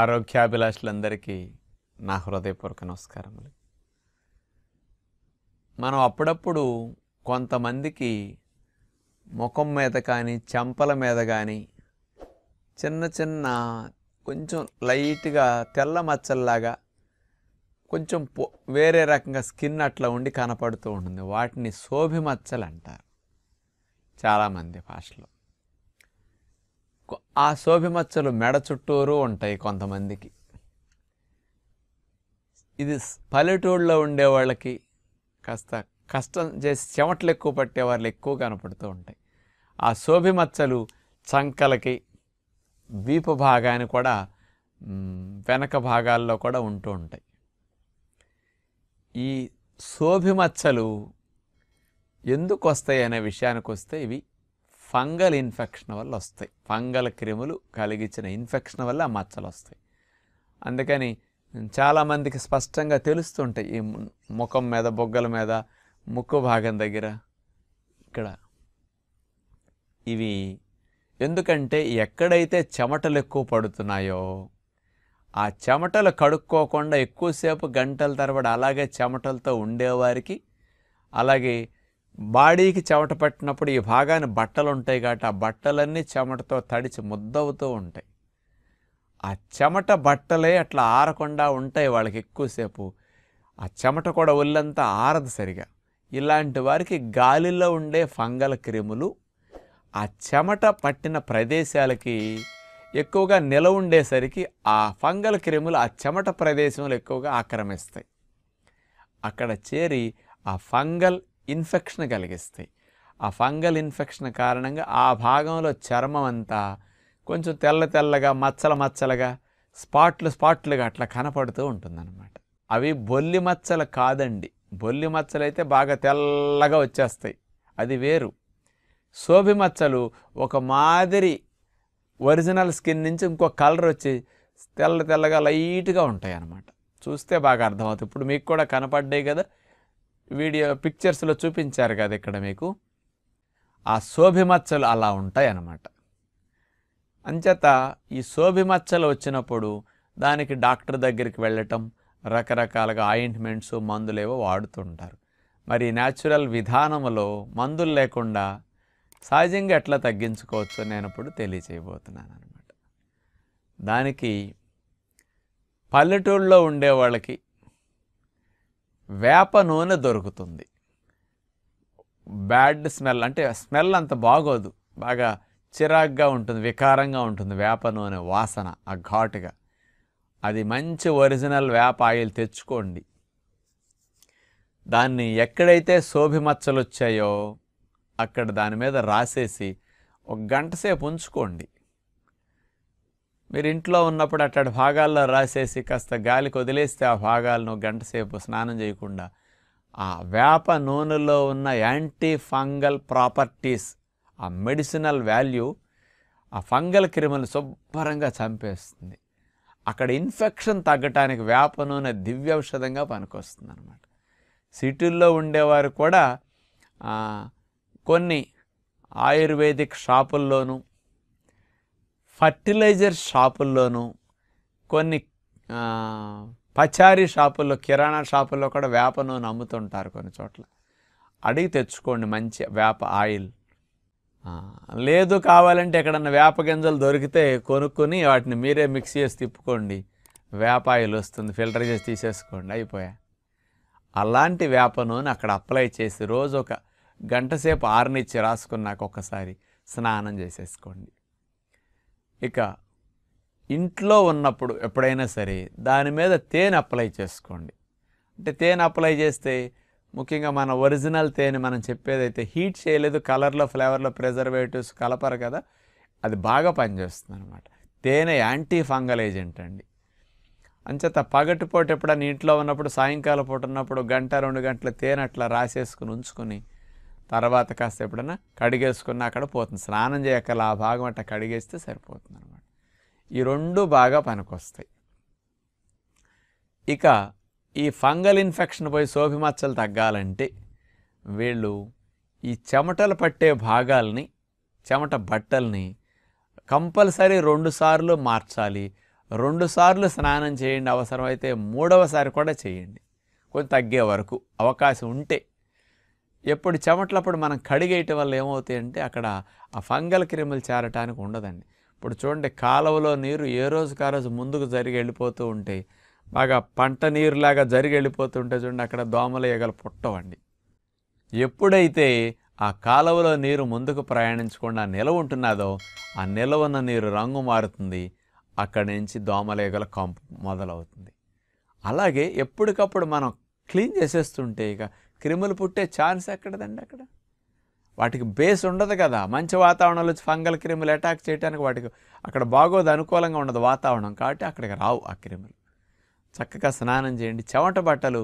ఆరోగ్యాభిలాషులందరికీ నా హృదయపూర్వక నమస్కారములు మనం అప్పుడప్పుడు కొంతమందికి ముఖం మీద కానీ చెంపల మీద కానీ చిన్న చిన్న కొంచెం లైట్గా తెల్ల మచ్చల్లాగా కొంచెం వేరే రకంగా స్కిన్ అట్లా ఉండి కనపడుతూ ఉంటుంది వాటిని శోభి మచ్చలు అంటారు చాలామంది భాషలో ఆ శోభిమచ్చలు మెడ చుట్టూరు ఉంటాయి కొంతమందికి ఇది పల్లెటూళ్ళలో ఉండే వాళ్ళకి కాస్త కష్టం చేసి చెమటలు ఎక్కువ పట్టే వాళ్ళు ఎక్కువ కనపడుతూ ఉంటాయి ఆ శోభిమచ్చలు చంకలకి వీపు భాగాన్ని కూడా వెనక భాగాల్లో కూడా ఉంటూ ఉంటాయి ఈ శోభిమచ్చలు ఎందుకు వస్తాయి అనే విషయానికి వస్తే ఇవి ఫంగల్ ఇన్ఫెక్షన్ వల్ల వస్తాయి ఫంగల్ క్రిములు కలిగించిన ఇన్ఫెక్షన్ వల్ల ఆ మచ్చలు వస్తాయి అందుకని చాలామందికి స్పష్టంగా తెలుస్తుంటాయి ఈ ముఖం మీద బొగ్గల మీద ముక్కు భాగం దగ్గర ఇక్కడ ఇవి ఎందుకంటే ఎక్కడైతే చెమటలు ఎక్కువ పడుతున్నాయో ఆ చెమటలు కడుక్కోకుండా ఎక్కువసేపు గంటల తరబడి అలాగే చెమటలతో ఉండేవారికి అలాగే బాడీకి చెమట పట్టినప్పుడు ఈ భాగాన్ని బట్టలు ఉంటాయి కాబట్టి ఆ బట్టలన్నీ చెమటతో తడిచి ముద్దవుతూ ఉంటాయి ఆ చెమట బట్టలే అట్లా ఆరకుండా ఉంటాయి వాళ్ళకి ఎక్కువసేపు ఆ చెమట కూడా ఒళ్ళంతా ఆరదు సరిగా ఇలాంటి వారికి గాలిలో ఉండే ఫంగల్ క్రిములు ఆ చెమట పట్టిన ప్రదేశాలకి ఎక్కువగా నిల ఉండేసరికి ఆ ఫంగల్ క్రిములు ఆ చెమట ప్రదేశంలో ఎక్కువగా ఆక్రమిస్తాయి అక్కడ చేరి ఆ ఫంగల్ ఇన్ఫెక్షన్ కలిగిస్తాయి ఆ ఫంగల్ ఇన్ఫెక్షన్ కారణంగా ఆ భాగంలో చర్మం అంతా కొంచెం తెల్ల తెల్లగా మచ్చల మచ్చలుగా స్పాట్లు స్పాట్లుగా అట్లా కనపడుతూ ఉంటుందన్నమాట అవి బొల్లి మచ్చలు కాదండి బొల్లి మచ్చలైతే బాగా తెల్లగా వచ్చేస్తాయి అది వేరు సోభి మచ్చలు ఒక మాదిరి ఒరిజినల్ స్కిన్ నుంచి ఇంకో కలర్ వచ్చి తెల్ల తెల్లగా లైట్గా ఉంటాయి అన్నమాట చూస్తే బాగా అర్థమవుతుంది ఇప్పుడు మీకు కూడా కనపడ్డాయి కదా వీడియో పిక్చర్స్లో చూపించారు కదా ఇక్కడ మీకు ఆ శోభిమచ్చలు అలా ఉంటాయి అన్నమాట అంచేత ఈ శోభిమచ్చలు వచ్చినప్పుడు దానికి డాక్టర్ దగ్గరికి వెళ్ళటం రకరకాలుగా ఆయింట్మెంట్స్ ఏవో వాడుతుంటారు మరి న్యాచురల్ విధానంలో మందులు లేకుండా సహజంగా ఎట్లా తగ్గించుకోవచ్చు నేను ఇప్పుడు తెలియచేయబోతున్నాను అనమాట దానికి పల్లెటూళ్ళలో ఉండే వాళ్ళకి వేప నూనె దొరుకుతుంది బ్యాడ్ స్మెల్ అంటే స్మెల్ అంత బాగోదు బాగా చిరాగ్గా ఉంటుంది వికారంగా ఉంటుంది వేప నూనె వాసన ఆ ఘాటుగా అది మంచి ఒరిజినల్ వేప ఆయిల్ తెచ్చుకోండి దాన్ని ఎక్కడైతే శోభిమచ్చలు వచ్చాయో అక్కడ దాని మీద రాసేసి ఒక గంట సేపు ఉంచుకోండి మీరు ఇంట్లో ఉన్నప్పుడు అట్టడి భాగాల్లో రాసేసి కాస్త గాలికి వదిలేస్తే ఆ భాగాలను గంటసేపు స్నానం చేయకుండా ఆ వేప నూనెలో ఉన్న యాంటీ ఫంగల్ ప్రాపర్టీస్ ఆ మెడిసినల్ వాల్యూ ఆ ఫంగల్ క్రిములు శుభ్రంగా చంపేస్తుంది అక్కడ ఇన్ఫెక్షన్ తగ్గటానికి వేప నూనె దివ్యౌషధంగా పనికొస్తుంది అనమాట సిటీల్లో ఉండేవారు కూడా కొన్ని ఆయుర్వేదిక్ షాపుల్లోనూ ఫర్టిలైజర్ షాపుల్లోనూ కొన్ని పచారీ షాపుల్లో కిరాణా షాపుల్లో కూడా వేప నూనె అమ్ముతుంటారు కొన్ని చోట్ల అడిగి తెచ్చుకోండి మంచి వేప ఆయిల్ లేదు కావాలంటే ఎక్కడన్నా వేప గింజలు దొరికితే కొనుక్కొని వాటిని మీరే మిక్స్ చేసి తిప్పుకోండి వేప ఆయిల్ వస్తుంది ఫిల్టర్ చేసి తీసేసుకోండి అయిపోయా అలాంటి వేప నూనె అక్కడ అప్లై చేసి రోజు ఒక గంట సేపు ఆరునిచ్చి రాసుకున్నాక ఒక్కసారి స్నానం చేసేసుకోండి ఇక ఇంట్లో ఉన్నప్పుడు ఎప్పుడైనా సరే దాని మీద తేనె అప్లై చేసుకోండి అంటే తేనె అప్లై చేస్తే ముఖ్యంగా మన ఒరిజినల్ తేనె మనం చెప్పేదైతే హీట్ చేయలేదు కలర్లో ఫ్లేవర్లో ప్రిజర్వేటివ్స్ కలపరు కదా అది బాగా పనిచేస్తుంది అనమాట తేనె యాంటీ ఫంగల్ ఏజెంట్ అండి అంచేత పగటిపోటు ఎప్పుడైనా ఇంట్లో ఉన్నప్పుడు సాయంకాలం పూట ఉన్నప్పుడు గంట రెండు గంటల తేనె అట్లా రాసేసుకుని ఉంచుకొని తర్వాత కాస్త ఎప్పుడన్నా కడిగేసుకున్న అక్కడ పోతుంది స్నానం చేయక్కల ఆ భాగం అట్లా కడిగేస్తే సరిపోతుంది అనమాట ఈ రెండు బాగా పనికొస్తాయి ఇక ఈ ఫంగల్ ఇన్ఫెక్షన్ పోయి సోఫి మచ్చలు తగ్గాలంటే వీళ్ళు ఈ చెమటలు పట్టే భాగాల్ని చెమట బట్టల్ని కంపల్సరీ రెండుసార్లు మార్చాలి రెండుసార్లు స్నానం చేయండి అవసరమైతే మూడవసారి కూడా చేయండి కొంచెం తగ్గే వరకు అవకాశం ఉంటే ఎప్పుడు చెమట్లప్పుడు మనం కడిగేయటం వల్ల ఏమవుతాయి అంటే అక్కడ ఆ ఫంగల్ క్రిములు చేరటానికి ఉండదండి ఇప్పుడు చూడండి కాలువలో నీరు ఏ రోజు ఆ రోజు ముందుకు జరిగి వెళ్ళిపోతూ ఉంటే బాగా పంట నీరులాగా జరిగి వెళ్ళిపోతూ ఉంటే చూడండి అక్కడ దోమల ఈగలు పుట్టవండి ఎప్పుడైతే ఆ కాలువలో నీరు ముందుకు ప్రయాణించకుండా నిలవ ఉంటున్నదో ఆ నిలవన్న నీరు రంగు మారుతుంది అక్కడి నుంచి దోమల ఎగల కంపు మొదలవుతుంది అలాగే ఎప్పటికప్పుడు మనం క్లీన్ చేసేస్తుంటే ఇక క్రిములు పుట్టే ఛాన్స్ ఎక్కడదండి అక్కడ వాటికి బేస్ ఉండదు కదా మంచి వాతావరణంలో ఫంగల్ క్రిములు అటాక్ చేయడానికి వాటికి అక్కడ బాగోదు అనుకూలంగా ఉండదు వాతావరణం కాబట్టి అక్కడికి రావు ఆ క్రిములు చక్కగా స్నానం చేయండి చెమట బట్టలు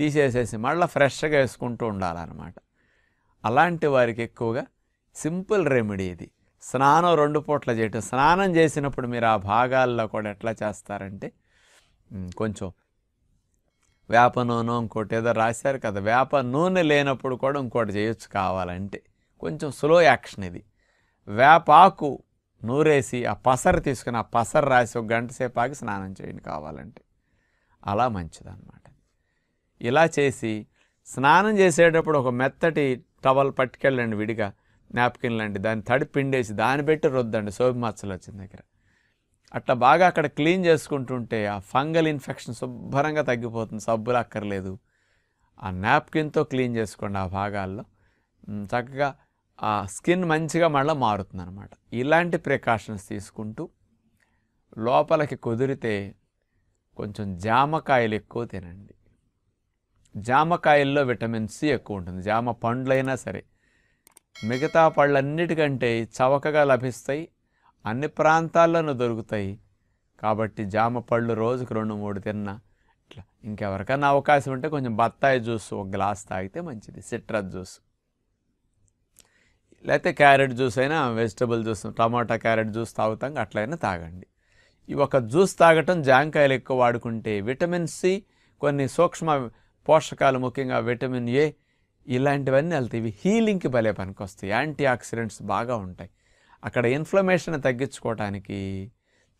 తీసేసేసి మళ్ళీ ఫ్రెష్గా వేసుకుంటూ ఉండాలన్నమాట అలాంటి వారికి ఎక్కువగా సింపుల్ రెమెడీ ఇది స్నానం రెండు పూట్ల చేయటం స్నానం చేసినప్పుడు మీరు ఆ భాగాల్లో కూడా ఎట్లా చేస్తారంటే కొంచెం వేప నూనె ఇంకోటి ఏదో రాశారు కదా వేప నూనె లేనప్పుడు కూడా ఇంకోటి చేయొచ్చు కావాలంటే కొంచెం స్లో యాక్షన్ ఇది వేపాకు నూరేసి ఆ పసరు తీసుకుని ఆ పసరు రాసి ఒక గంట సేపు ఆగి స్నానం చేయండి కావాలంటే అలా మంచిదన్నమాట ఇలా చేసి స్నానం చేసేటప్పుడు ఒక మెత్తటి టవల్ పట్టుకెళ్ళండి విడిగా నాప్కిన్ లాంటి దాన్ని తడి పిండేసి దాన్ని పెట్టి రుద్దండి సోపి మచ్చలు వచ్చిన దగ్గర అట్లా బాగా అక్కడ క్లీన్ చేసుకుంటుంటే ఆ ఫంగల్ ఇన్ఫెక్షన్ శుభ్రంగా తగ్గిపోతుంది సబ్బులు అక్కర్లేదు ఆ నాప్కిన్తో క్లీన్ చేసుకోండి ఆ భాగాల్లో చక్కగా ఆ స్కిన్ మంచిగా మళ్ళీ మారుతుంది అనమాట ఇలాంటి ప్రికాషన్స్ తీసుకుంటూ లోపలికి కుదిరితే కొంచెం జామకాయలు ఎక్కువ తినండి జామకాయల్లో విటమిన్ సి ఎక్కువ ఉంటుంది జామ పండ్లైనా సరే మిగతా పళ్ళన్నిటికంటే చవకగా లభిస్తాయి అన్ని ప్రాంతాల్లోనూ దొరుకుతాయి కాబట్టి జామ పళ్ళు రోజుకు రెండు మూడు తిన్నా ఇట్లా ఇంకెవరికైనా అవకాశం ఉంటే కొంచెం బత్తాయి జ్యూస్ ఒక గ్లాస్ తాగితే మంచిది సిట్రస్ జ్యూస్ లేకపోతే క్యారెట్ జ్యూస్ అయినా వెజిటబుల్ జ్యూస్ టమాటా క్యారెట్ జ్యూస్ తాగుతాం అట్లయినా తాగండి ఈ ఒక జ్యూస్ తాగటం జాంకాయలు ఎక్కువ వాడుకుంటే విటమిన్ సి కొన్ని సూక్ష్మ పోషకాలు ముఖ్యంగా విటమిన్ ఏ ఇలాంటివన్నీ వెళ్తాయి ఇవి హీలింగ్కి భలే పనికి వస్తాయి యాంటీ ఆక్సిడెంట్స్ బాగా ఉంటాయి అక్కడ ఇన్ఫ్లమేషన్ తగ్గించుకోవటానికి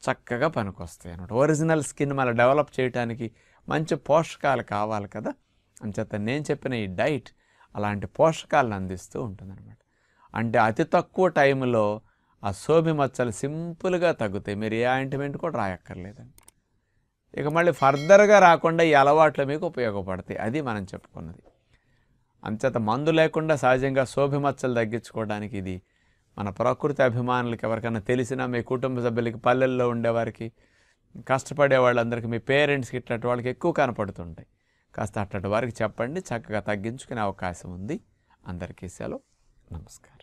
చక్కగా పనికొస్తాయి అన్నమాట ఒరిజినల్ స్కిన్ మళ్ళీ డెవలప్ చేయడానికి మంచి పోషకాలు కావాలి కదా అంచేత నేను చెప్పిన ఈ డైట్ అలాంటి పోషకాలను అందిస్తూ ఉంటుందన్నమాట అంటే అతి తక్కువ టైంలో ఆ శోభి మచ్చలు సింపుల్గా తగ్గుతాయి మీరు ఏ ఆయింట్మెంట్ కూడా రాయక్కర్లేదండి ఇక మళ్ళీ ఫర్దర్గా రాకుండా ఈ అలవాట్లు మీకు ఉపయోగపడతాయి అది మనం చెప్పుకున్నది అంచేత మందు లేకుండా సహజంగా సోభి మచ్చలు తగ్గించుకోవడానికి ఇది మన ప్రకృతి అభిమానులకి ఎవరికైనా తెలిసినా మీ కుటుంబ సభ్యులకి పల్లెల్లో ఉండేవారికి కష్టపడే వాళ్ళందరికీ మీ పేరెంట్స్కి ఇట్లాంటి వాళ్ళకి ఎక్కువ కనపడుతుంటాయి కాస్త అట్లాంటి వారికి చెప్పండి చక్కగా తగ్గించుకునే అవకాశం ఉంది అందరికీ సెలవు నమస్కారం